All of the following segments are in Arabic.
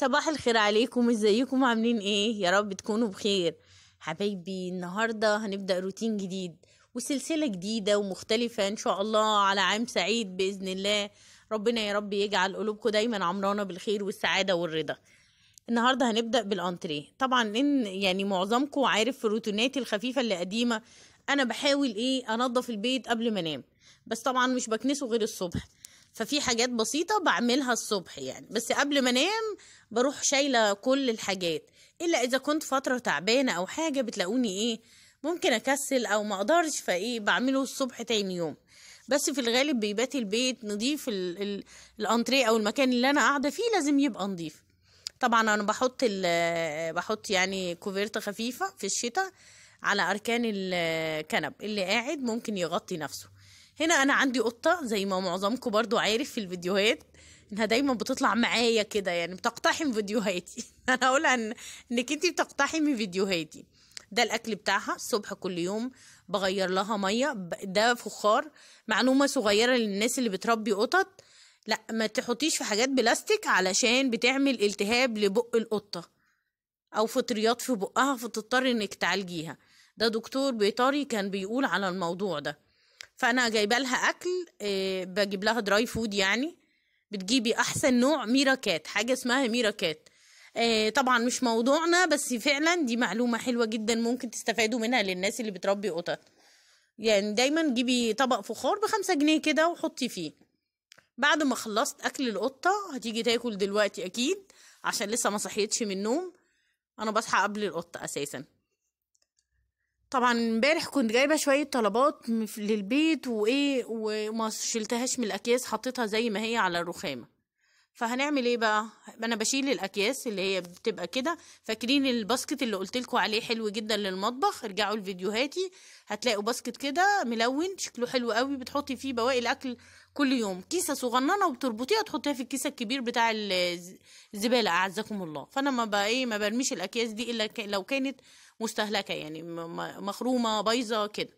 صباح الخير عليكم ازيكم عاملين ايه يا رب تكونوا بخير حبايبي النهارده هنبدا روتين جديد وسلسله جديده ومختلفه ان شاء الله على عام سعيد باذن الله ربنا يا رب يجعل قلوبكم دايما عمرانه بالخير والسعاده والرضا النهارده هنبدا بالانتريه طبعا ان يعني معظمكم عارف في روتيناتي الخفيفه اللي قديمه انا بحاول ايه انظف البيت قبل ما انام بس طبعا مش بكنسه غير الصبح ففي حاجات بسيطه بعملها الصبح يعني بس قبل ما انام بروح شايله كل الحاجات الا اذا كنت فتره تعبانه او حاجه بتلاقوني ايه ممكن اكسل او ما اقدرش فايه بعمله الصبح تاني يوم بس في الغالب بيبات البيت نضيف ال ال الانتريه او المكان اللي انا قاعده فيه لازم يبقى نضيف طبعا انا بحط بحط يعني كوفيرتا خفيفه في الشتاء على اركان الكنب اللي قاعد ممكن يغطي نفسه هنا انا عندي قطه زي ما معظمكم برضو عارف في الفيديوهات انها دايما بتطلع معايا كده يعني بتقتحم فيديوهاتي انا هقولها إن انك انت بتقتحمي فيديوهاتي ده الاكل بتاعها الصبح كل يوم بغير لها ميه ده فخار معلومه صغيره للناس اللي بتربي قطط لا ما تحطيش في حاجات بلاستيك علشان بتعمل التهاب لبق القطه او فطريات في بقها فتضطر انك تعالجيها ده دكتور بيطري كان بيقول على الموضوع ده فانا جايبه لها اكل آه، بجيب لها دراي فود يعني بتجيبي احسن نوع ميراكات حاجه اسمها ميراكات آه، طبعا مش موضوعنا بس فعلا دي معلومه حلوه جدا ممكن تستفادوا منها للناس اللي بتربي قطط يعني دايما جيبي طبق فخار بخمسة جنيه كده وحطي فيه بعد ما خلصت اكل القطه هتيجي تاكل دلوقتي اكيد عشان لسه ما صحيتش من النوم انا بصحى قبل القطه اساسا طبعا امبارح كنت جايبه شويه طلبات للبيت وايه وما شلتهاش من الاكياس حطيتها زي ما هي على الرخامه فهنعمل ايه بقى انا بشيل الاكياس اللي هي بتبقى كده فاكرين الباسكت اللي قلت لكم عليه حلو جدا للمطبخ ارجعوا لفيديوهاتي هتلاقوا باسكت كده ملون شكله حلو قوي بتحطي فيه بواقي الاكل كل يوم كيسه صغننه وبتربطيها تحطيها في الكيس الكبير بتاع الزباله اعزكم الله فانا ما بقى ايه ما برميش الاكياس دي الا لو كانت مستهلكه يعني مخرومه بايظه كده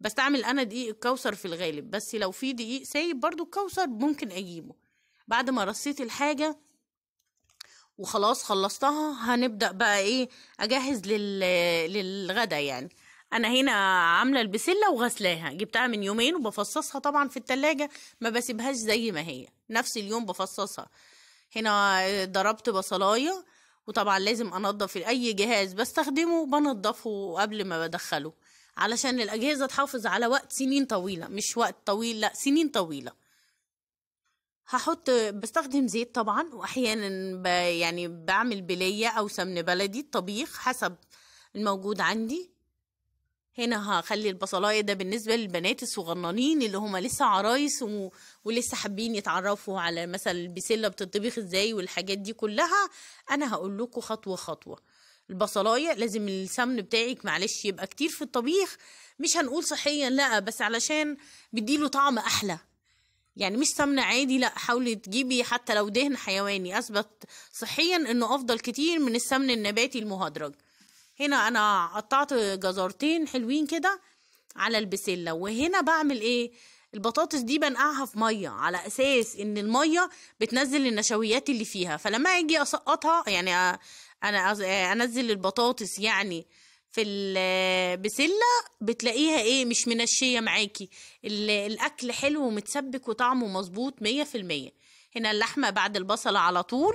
بستعمل انا دقيق الكوثر في الغالب بس لو في دقيق سايب برضو الكوثر ممكن اجيبه بعد ما رصيت الحاجة وخلاص خلصتها هنبدأ بقى ايه اجهز لل... للغدا يعني انا هنا عامله البسله وغسلاها جبتها من يومين وبفصصها طبعا في التلاجة ما بسيبهاش زي ما هي نفس اليوم بفصصها هنا ضربت بصلايه وطبعا لازم انضف اي جهاز بستخدمه بنضفه قبل ما بدخله علشان الاجهزه تحافظ على وقت سنين طويله مش وقت طويل لا سنين طويله هحط بستخدم زيت طبعا واحيانا ب... يعني بعمل بليه او سمن بلدي الطبيخ حسب الموجود عندي هنا هخلي البصلايه ده بالنسبه للبنات الصغننين اللي هما لسه عرايس و... ولسه حابين يتعرفوا على مثلا البسله بتطبخ ازاي والحاجات دي كلها انا هقول لكم خطوه خطوه البصلايه لازم السمن بتاعك معلش يبقى كتير في الطبيخ مش هنقول صحيا لا بس علشان بيديله طعم احلى يعني مش سمنة عادي لا حاولي تجيبي حتى لو دهن حيواني أثبت صحيا إنه أفضل كتير من السمن النباتي المهدرج هنا أنا قطعت جزرتين حلوين كده على البسلة وهنا بعمل إيه البطاطس دي بنقعها في ميه على اساس ان الميه بتنزل النشويات اللي فيها فلما اجي اسقطها يعني انا انزل البطاطس يعني في البسله بتلاقيها ايه مش منشيه معاكي الاكل حلو ومتسبك وطعمه مظبوط مية في المية هنا اللحمه بعد البصله على طول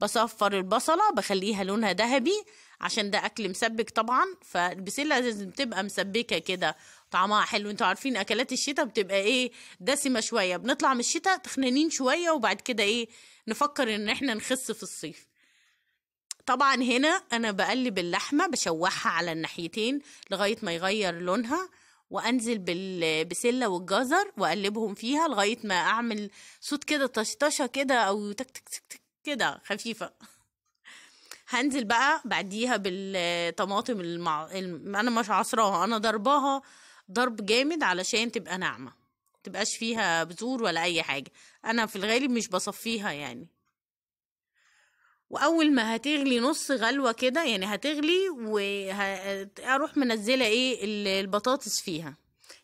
بصفر البصله بخليها لونها ذهبي عشان ده اكل مسبك طبعا فالبسله لازم تبقى مسبكه كده طعمها حلو انتوا عارفين اكلات الشتاء بتبقى ايه دسمه شويه بنطلع من الشتاء تخنانين شويه وبعد كده ايه نفكر ان احنا نخس في الصيف طبعا هنا انا بقلب اللحمه بشوحها على الناحيتين لغايه ما يغير لونها وانزل بالبسله والجزر واقلبهم فيها لغايه ما اعمل صوت كده طشطشه كده او تك تك تك, تك كده خفيفه هنزل بقى بعديها بالطماطم المع... انا مش عصراها انا ضرباها ضرب جامد علشان تبقى ناعمه متبقاش فيها بذور ولا اي حاجه انا في الغالب مش بصفيها يعني واول ما هتغلي نص غلوه كده يعني هتغلي واروح منزله ايه البطاطس فيها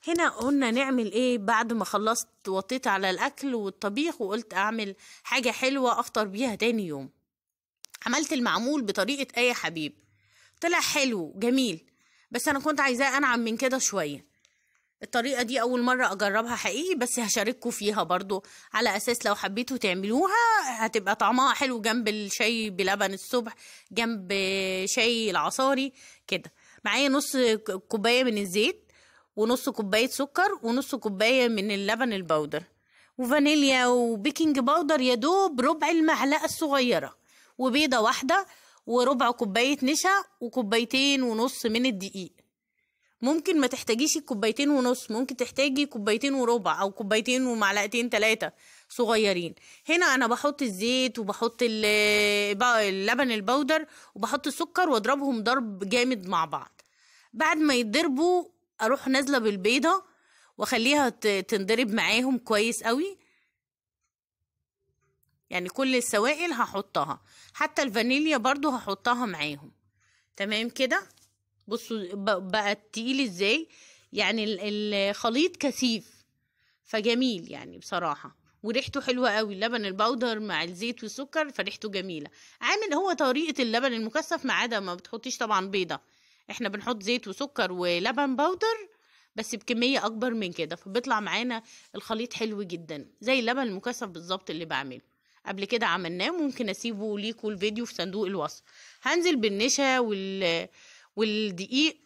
هنا قلنا نعمل ايه بعد ما خلصت وطيت على الاكل والطبيخ وقلت اعمل حاجه حلوه افطر بيها تاني يوم عملت المعمول بطريقه اي حبيب طلع حلو جميل بس انا كنت عايزاه انعم من كده شويه الطريقة دي أول مرة أجربها حقيقي بس هشارككم فيها برضو على أساس لو حبيتوا تعملوها هتبقى طعمها حلو جنب الشاي بلبن الصبح جنب شاي العصاري كده معايا نص كوباية من الزيت ونص كوباية سكر ونص كوباية من اللبن البودر وفانيليا وبيكنج باودر يا دوب ربع المعلقة الصغيرة وبيضة واحدة وربع كوباية نشا وكوبايتين ونص من الدقيق ممكن ما تحتاجيش كوبايتين ونص ممكن تحتاجي كوبايتين وربع او كوبايتين ومعلقتين ثلاثه صغيرين هنا انا بحط الزيت وبحط اللبن البودر وبحط السكر واضربهم ضرب جامد مع بعض بعد ما يتضربوا اروح نازله بالبيضه واخليها تنضرب معاهم كويس قوي يعني كل السوائل هحطها حتى الفانيليا برضو هحطها معاهم تمام كده بصوا بقى تقيل ازاي يعني الخليط كثيف فجميل يعني بصراحه وريحته حلوه قوي اللبن البودر مع الزيت والسكر فريحته جميله عامل هو طريقه اللبن المكثف ما عدا ما بتحطيش طبعا بيضه احنا بنحط زيت وسكر ولبن بودر بس بكميه اكبر من كده فبيطلع معانا الخليط حلو جدا زي اللبن المكثف بالظبط اللي بعمله قبل كده عملناه ممكن اسيبه ليكوا الفيديو في صندوق الوصف هنزل بالنشا وال والدقيق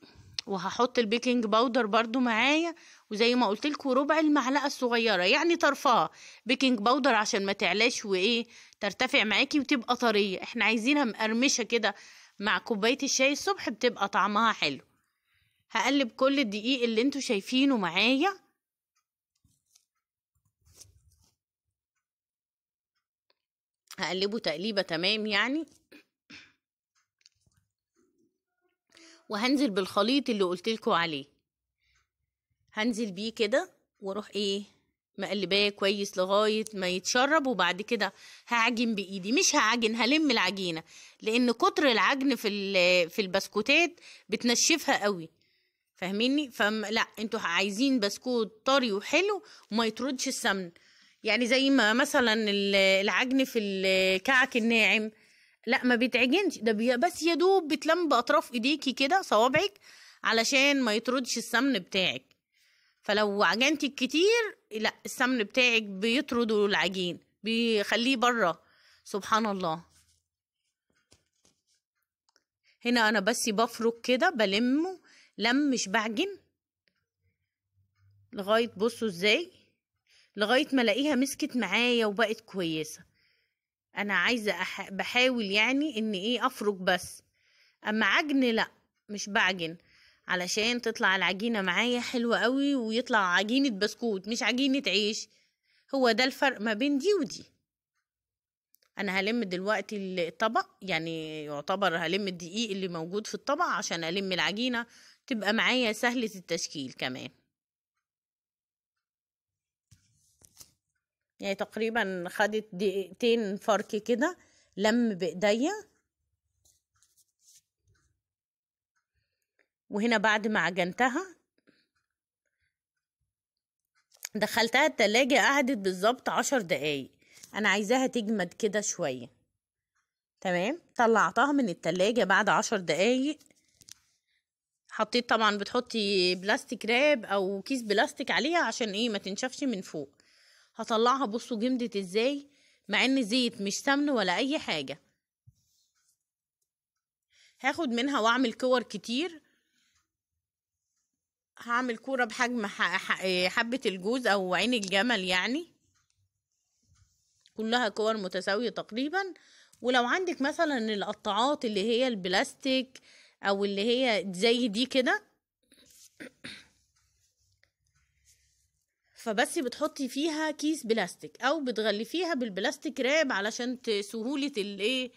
وهحط البيكنج باودر برضو معايا وزي ما قلت لكم ربع المعلقه الصغيره يعني طرفها بيكنج باودر عشان ما تعلاش وايه ترتفع معاكي وتبقى طريه احنا عايزينها مقرمشه كده مع كوبايه الشاي الصبح بتبقى طعمها حلو هقلب كل الدقيق اللي انتوا شايفينه معايا هقلبه تقليبه تمام يعني وهنزل بالخليط اللي قلتلكوا عليه هنزل بيه كده واروح ايه مقلباه كويس لغايه ما يتشرب وبعد كده هعجن بايدي مش هعجن هلم العجينه لان كتر العجن في في البسكوتات بتنشفها قوي فاهميني فم لا انتوا عايزين بسكوت طري وحلو وما يطردش السمن يعني زي ما مثلا العجن في الكعك الناعم لا ما بيتعجنش ده بس يا دوب بتلم باطراف ايديكي كده صوابعك علشان ما يطردش السمن بتاعك فلو عجنتي كتير لا السمن بتاعك بيطرده العجين بيخليه بره سبحان الله هنا انا بس بفرك كده بلمه لم مش بعجن لغايه بصوا ازاي لغايه ما الاقيها مسكت معايا وبقت كويسه انا عايزه أح... بحاول يعني ان ايه افرك بس اما عجن لا مش بعجن علشان تطلع العجينه معايا حلوه قوي ويطلع عجينه بسكوت مش عجينه عيش هو ده الفرق ما بين دي ودي انا هلم دلوقتي الطبق يعني يعتبر هلم الدقيق اللي موجود في الطبق عشان الم العجينه تبقى معايا سهله التشكيل كمان يعني تقريبا خدت دقيقتين فرك كده لم بايديا وهنا بعد ما عجنتها دخلتها التلاجة قعدت بالظبط عشر دقايق انا عايزاها تجمد كده شوية تمام طلعتها من التلاجة بعد عشر دقايق حطيت طبعا بتحطي بلاستيك راب او كيس بلاستيك عليها عشان ايه ما تنشفش من فوق هطلعها بصوا جمدت ازاي مع ان زيت مش سمن ولا اي حاجة هاخد منها واعمل كور كتير هعمل كورة بحجم حبة الجوز او عين الجمل يعني كلها كور متساوية تقريبا ولو عندك مثلا القطعات اللي هي البلاستيك او اللي هي زي دي كده فبس بتحطي فيها كيس بلاستيك او بتغلفيها بالبلاستيك راب علشان سهوله إيه،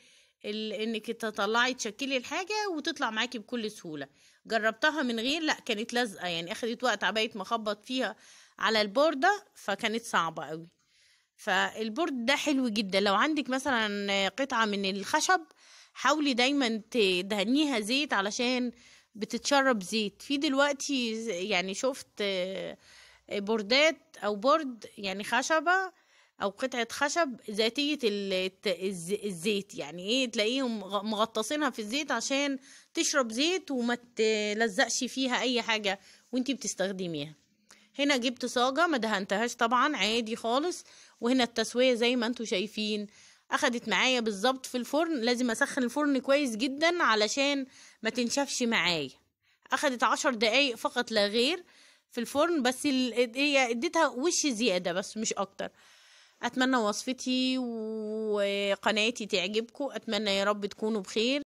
الايه انك تطلعي تشكلي الحاجه وتطلع معاكي بكل سهوله جربتها من غير لا كانت لازقه يعني اخدت وقت عبايه ما اخبط فيها على البورده فكانت صعبه قوي فالبورد ده حلو جدا لو عندك مثلا قطعه من الخشب حاولي دايما تدهنيها زيت علشان بتتشرب زيت في دلوقتي يعني شفت بوردات او بورد يعني خشبه او قطعه خشب ذاتيه الزيت يعني ايه تلاقيهم مغطسينها في الزيت عشان تشرب زيت وما تلزقش فيها اي حاجه وانتي بتستخدميها هنا جبت صاجة ما دهنتهاش طبعا عادي خالص وهنا التسوية زي ما انتوا شايفين اخدت معايا بالظبط في الفرن لازم اسخن الفرن كويس جدا علشان ما تنشفش معايا اخدت عشر دقايق فقط لا غير في الفرن بس هي اديتها وش زياده بس مش اكتر اتمنى وصفتي وقناتي تعجبكم اتمنى يا رب تكونوا بخير